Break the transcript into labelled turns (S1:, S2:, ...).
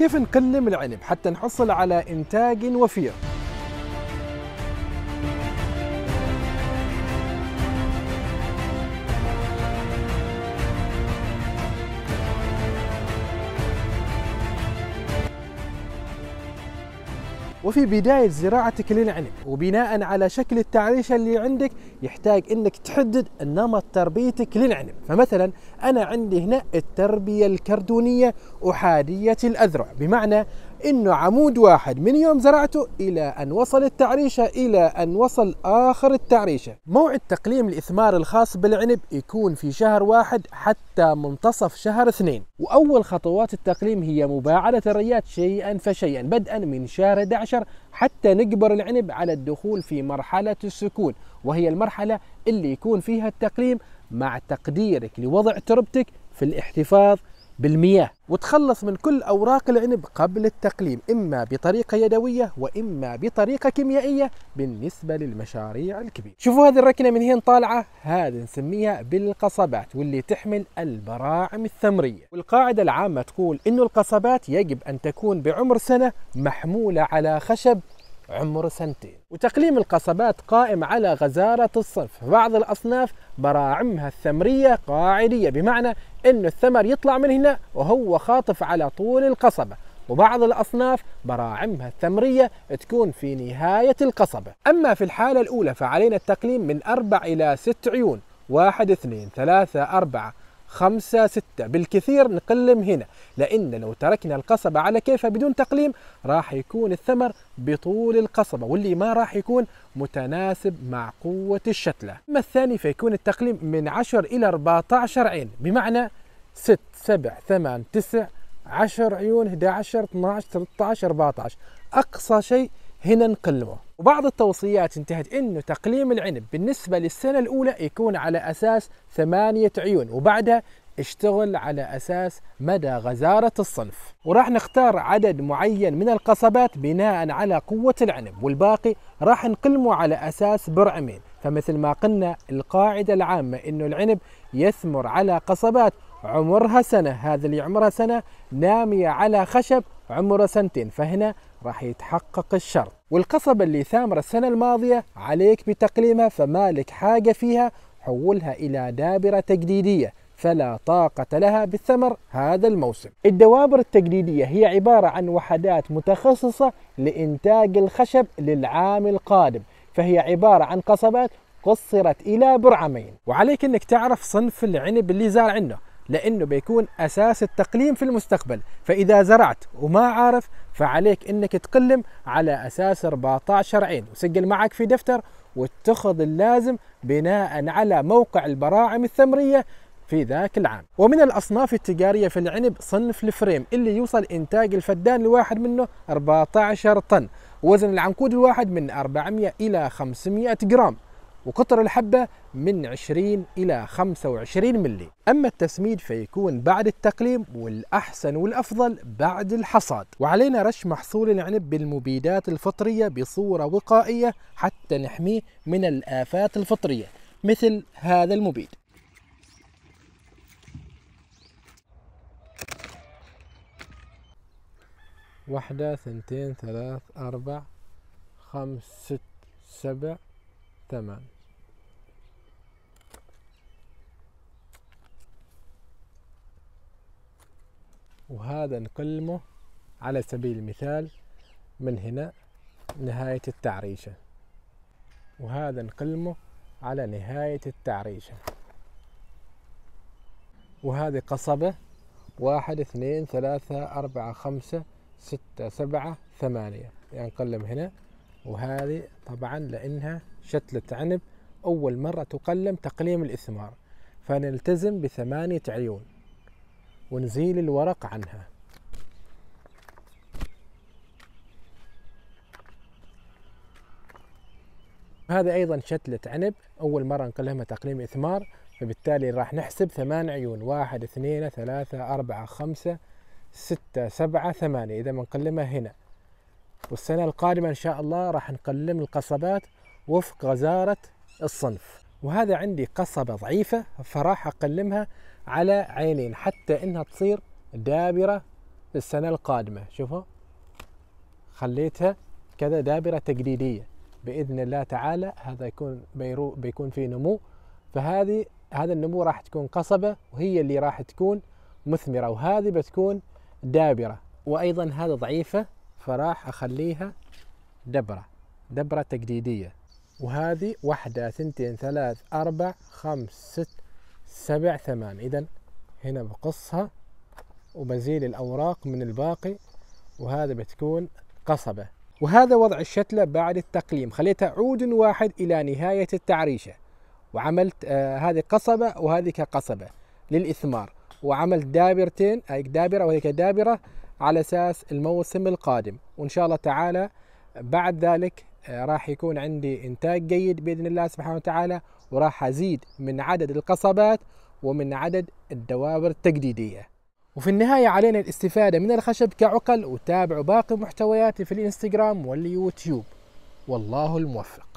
S1: كيف نقلم العنب حتى نحصل على إنتاج وفير وفي بداية زراعتك للعنب وبناء على شكل التعريشة اللي عندك يحتاج انك تحدد نمط تربيتك للعنب فمثلا انا عندي هنا التربية الكردونية احادية الاذرع بمعنى انه عمود واحد من يوم زرعته الى ان وصل التعريشه الى ان وصل اخر التعريشه موعد تقليم الاثمار الخاص بالعنب يكون في شهر واحد حتى منتصف شهر اثنين واول خطوات التقليم هي مباعده الريات شيئا فشيئا بدءا من شهر 11 حتى نجبر العنب على الدخول في مرحله السكون وهي المرحله اللي يكون فيها التقليم مع تقديرك لوضع تربتك في الاحتفاظ بالمياه وتخلص من كل أوراق العنب قبل التقليم إما بطريقة يدوية وإما بطريقة كيميائية بالنسبة للمشاريع الكبيرة شوفوا هذه الركنة من هنا طالعة هذه نسميها بالقصبات واللي تحمل البراعم الثمرية والقاعدة العامة تقول إنه القصبات يجب أن تكون بعمر سنة محمولة على خشب عمره سنتين وتقليم القصبات قائم على غزارة الصنف بعض الأصناف براعمها الثمرية قاعدية بمعنى أن الثمر يطلع من هنا وهو خاطف على طول القصبة وبعض الأصناف براعمها الثمرية تكون في نهاية القصبة أما في الحالة الأولى فعلينا التقليم من أربع إلى ست عيون واحد اثنين ثلاثة أربعة خمسة ستة بالكثير نقلم هنا لأن لو تركنا القصبة على كيفها بدون تقليم راح يكون الثمر بطول القصبة واللي ما راح يكون متناسب مع قوة الشتلة أما الثاني فيكون التقليم من 10 إلى 14 عين بمعنى 6 7 8 9 10 عيون 11 12 13 14 أقصى شيء هنا نقلمه وبعض التوصيات انتهت انه تقليم العنب بالنسبه للسنه الاولى يكون على اساس ثمانيه عيون وبعدها اشتغل على اساس مدى غزاره الصنف وراح نختار عدد معين من القصبات بناء على قوه العنب والباقي راح نقلمه على اساس برعمين فمثل ما قلنا القاعده العامه انه العنب يثمر على قصبات عمرها سنة هذا اللي عمرها سنة نامية على خشب عمره سنتين فهنا راح يتحقق الشرط والقصبة اللي ثامرة السنة الماضية عليك بتقليمها فمالك حاجة فيها حولها إلى دابرة تجديدية فلا طاقة لها بالثمر هذا الموسم. الدوابر التجديدية هي عبارة عن وحدات متخصصة لإنتاج الخشب للعام القادم، فهي عبارة عن قصبات قصرت إلى برعمين، وعليك إنك تعرف صنف العنب اللي زار عنه لأنه بيكون أساس التقليم في المستقبل فإذا زرعت وما عارف فعليك أنك تقلم على أساس 14 عين وسجل معك في دفتر واتخذ اللازم بناء على موقع البراعم الثمرية في ذاك العام ومن الأصناف التجارية في العنب صنف الفريم اللي يوصل إنتاج الفدان الواحد منه 14 طن وزن العنقود الواحد من 400 إلى 500 جرام وقطر الحبة من 20 إلى 25 ملي أما التسميد فيكون بعد التقليم والأحسن والأفضل بعد الحصاد وعلينا رش محصول العنب بالمبيدات الفطرية بصورة وقائية حتى نحميه من الآفات الفطرية مثل هذا المبيد واحدة ثنتين ثلاث أربع خمس ست سبع تمام وهذا نقلمه على سبيل المثال من هنا نهاية التعريشة وهذا نقلمه على نهاية التعريشة وهذه قصبة واحد اثنين ثلاثة أربعة خمسة ستة سبعة ثمانية يعني نقلم هنا وهذه طبعا لأنها شتلة عنب أول مرة تقلم تقليم الإثمار فنلتزم بثمانية عيون ونزيل الورق عنها هذا أيضا شتلة عنب أول مرة نقلمها تقليم إثمار فبالتالي راح نحسب ثمان عيون واحد اثنين ثلاثة أربعة خمسة ستة سبعة ثمانية إذا بنقلمها هنا والسنة القادمة إن شاء الله راح نقلم القصبات وفق غزارة الصنف وهذا عندي قصبة ضعيفة فراح أقلمها على عينين حتى إنها تصير دابرة للسنة القادمة شوفوا خليتها كذا دابرة تقليدية بإذن الله تعالى هذا يكون بيرو بيكون فيه نمو فهذه هذا النمو راح تكون قصبة وهي اللي راح تكون مثمرة وهذه بتكون دابرة وأيضا هذا ضعيفة فراح أخليها دبرة دبرة تجديدية وهذه واحدة ثنتين ثلاث أربع خمس ست سبع ثمان إذا هنا بقصها وبزيل الأوراق من الباقي وهذا بتكون قصبة وهذا وضع الشتلة بعد التقليم خليتها عود واحد إلى نهاية التعريشة وعملت آه هذه قصبة وهذه كقصبة للإثمار وعمل دابرتين هيك دابرة وهيك دابرة على أساس الموسم القادم وإن شاء الله تعالى بعد ذلك آه، راح يكون عندي إنتاج جيد بإذن الله سبحانه وتعالى وراح أزيد من عدد القصبات ومن عدد الدوابر التجديدية وفي النهاية علينا الاستفادة من الخشب كعقل وتابعوا باقي محتوياتي في الانستغرام واليوتيوب والله الموفق